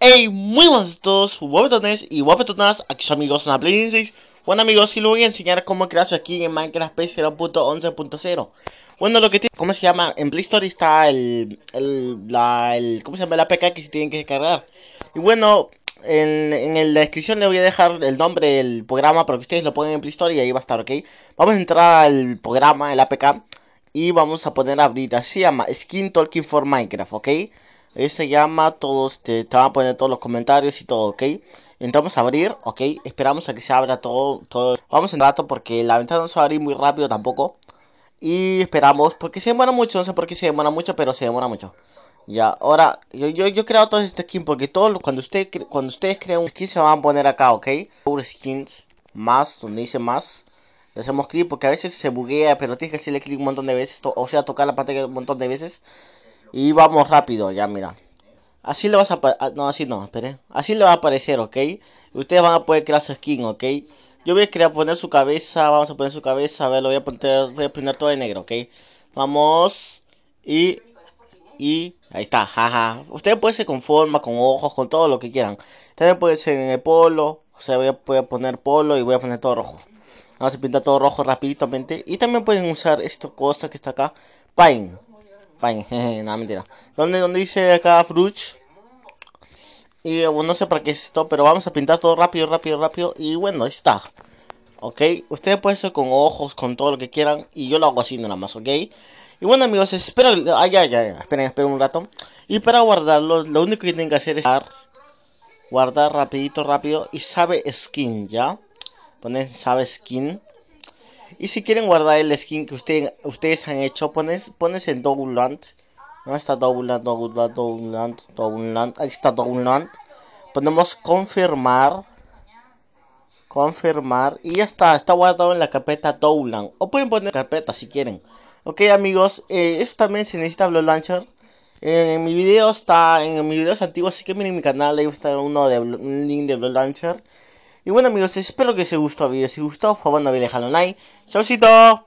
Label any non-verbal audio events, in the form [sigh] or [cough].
Hey, muy buenas a todos, guapetones y guapetonas, aquí son amigos de la Play Bueno amigos, y les voy a enseñar cómo crearse aquí en Minecraft P0.11.0 Bueno, lo que tiene, ¿cómo se llama? En Play Store está el, el, la, el, ¿cómo se llama? El APK que se tienen que descargar Y bueno, en, en la descripción le voy a dejar el nombre del programa para que ustedes lo pongan en Play Store y ahí va a estar, ¿ok? Vamos a entrar al programa, el APK Y vamos a poner a abrir, así se llama, Skin Talking for Minecraft, ¿ok? ese llama, todos te, te, van a poner todos los comentarios y todo, ¿ok? Entramos a abrir, ¿ok? Esperamos a que se abra todo, todo. Vamos en rato porque la ventana no se va a abrir muy rápido tampoco. Y esperamos, porque se demora mucho, no sé por qué se demora mucho, pero se demora mucho. Ya, ahora, yo, yo, yo he creado todas este skins porque todos, cuando, usted, cuando ustedes crean un skin se van a poner acá, ¿ok? skins, más, donde dice más. Le hacemos clic porque a veces se buguea, pero tienes que hacerle clic un montón de veces, o sea, tocar la pantalla un montón de veces. Y vamos rápido, ya mira. Así le vas a... Ah, no, así no, espere. Así le va a aparecer, ¿ok? Ustedes van a poder crear su skin, ¿ok? Yo voy a crear, poner su cabeza. Vamos a poner su cabeza. A ver, lo voy a poner, voy a poner todo de negro, ¿ok? Vamos. Y... Y... Ahí está, jaja. Ustedes pueden con forma, con ojos, con todo lo que quieran. También puede ser en el polo. O sea, voy a, poner polo y voy a poner todo rojo. Vamos a pintar todo rojo rapiditamente. Y también pueden usar esta cosa que está acá. Pine Fine, [laughs] jeje, nada mentira. ¿Dónde, dice acá Fruch? Y eh, bueno, no sé para qué es esto, pero vamos a pintar todo rápido, rápido, rápido. Y bueno, ahí está. ¿Ok? Ustedes pueden hacer con ojos, con todo lo que quieran. Y yo lo hago así nada más, ¿ok? Y bueno amigos, espero... Ay, ah, ay, ay, esperen, esperen un rato. Y para guardarlo, lo único que tienen que hacer es guardar, rapidito, rápido. Y sabe skin, ¿ya? Ponen sabe skin. Y si quieren guardar el skin que usted, ustedes han hecho, pones, pones en Land. ¿no? Está Double Land, Double Land. Ahí está land Ponemos confirmar. Confirmar. Y ya está, está guardado en la carpeta Land. O pueden poner carpeta si quieren. Ok amigos, eh, esto también se necesita Blue Launcher. en eh, mi video está, en mis videos antiguos, así que miren mi canal, ahí está uno de un link de Blue Launcher. Y bueno amigos, espero que os haya gustado el vídeo. Si os gustó, por favor no olvidéis un like. ¡Chaucito!